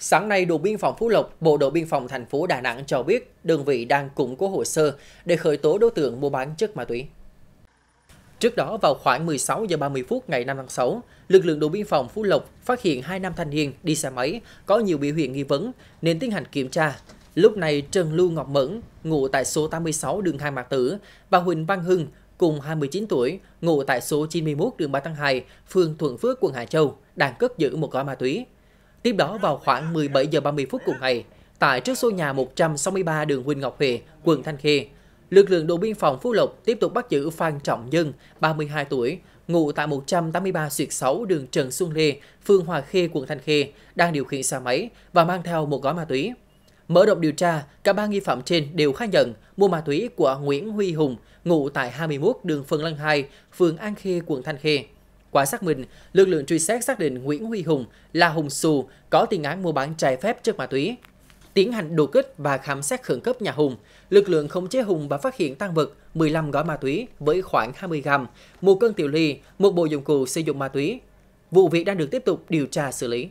Sáng nay, đồn biên phòng Phú Lộc, Bộ đội biên phòng thành phố Đà Nẵng cho biết đơn vị đang củng cố hồ sơ để khởi tố đối tượng mua bán chất ma túy. Trước đó, vào khoảng 16 giờ 30 phút ngày 5 tháng 6, lực lượng đồn biên phòng Phú Lộc phát hiện hai nam thanh niên đi xe máy có nhiều biểu hiện nghi vấn nên tiến hành kiểm tra. Lúc này, Trần Lưu Ngọc Mẫn, ngụ tại số 86 đường Hai Mạc Tử, và Huỳnh Văn Hưng, cùng 29 tuổi, ngụ tại số 91 đường 3 tháng 2, phường Thuận Phước, quận Hải Châu, đang cất giữ một gói ma túy Tiếp đó vào khoảng 17 giờ 30 phút cùng ngày, tại trước số nhà 163 đường Huỳnh Ngọc Huệ, quận Thanh Khê, lực lượng đồn biên phòng Phú Lộc tiếp tục bắt giữ Phan Trọng Nhân, 32 tuổi, ngụ tại 183 xuyệt 6 đường Trần Xuân Lê, phường Hòa Khê, quận Thanh Khê, đang điều khiển xe máy và mang theo một gói ma túy. Mở rộng điều tra, cả ba nghi phạm trên đều khai nhận mua ma túy của Nguyễn Huy Hùng, ngụ tại 21 đường Phần Lăng 2, phường An Khê, quận Thanh Khê. Qua xác minh, lực lượng truy xét xác định Nguyễn Huy Hùng là Hùng Xù có tiền án mua bán trái phép chất ma túy. Tiến hành đột kích và khám xét khẩn cấp nhà Hùng, lực lượng khống chế Hùng và phát hiện tăng vật 15 gói ma túy với khoảng 20 gram, một cân tiểu ly, một bộ dụng cụ sử dụng ma túy. Vụ việc đang được tiếp tục điều tra xử lý.